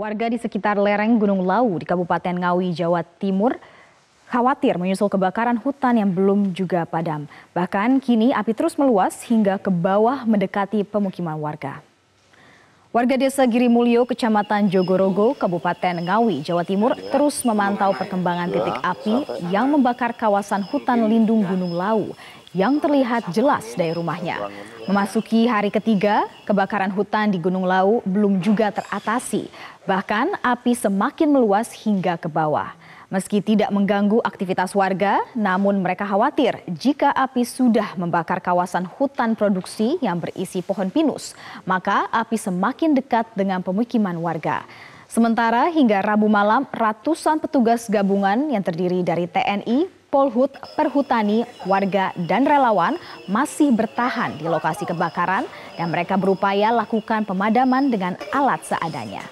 Warga di sekitar lereng Gunung Lau di Kabupaten Ngawi, Jawa Timur khawatir menyusul kebakaran hutan yang belum juga padam. Bahkan kini api terus meluas hingga ke bawah mendekati pemukiman warga. Warga desa Giri Girimulyo, Kecamatan Jogorogo, Kabupaten Ngawi, Jawa Timur terus memantau perkembangan titik api yang membakar kawasan hutan lindung Gunung Lau yang terlihat jelas dari rumahnya. Memasuki hari ketiga, kebakaran hutan di Gunung Lau belum juga teratasi. Bahkan api semakin meluas hingga ke bawah. Meski tidak mengganggu aktivitas warga, namun mereka khawatir jika api sudah membakar kawasan hutan produksi yang berisi pohon pinus, maka api semakin dekat dengan pemukiman warga. Sementara hingga Rabu malam, ratusan petugas gabungan yang terdiri dari TNI, Polhut, Perhutani, warga dan relawan masih bertahan di lokasi kebakaran dan mereka berupaya lakukan pemadaman dengan alat seadanya.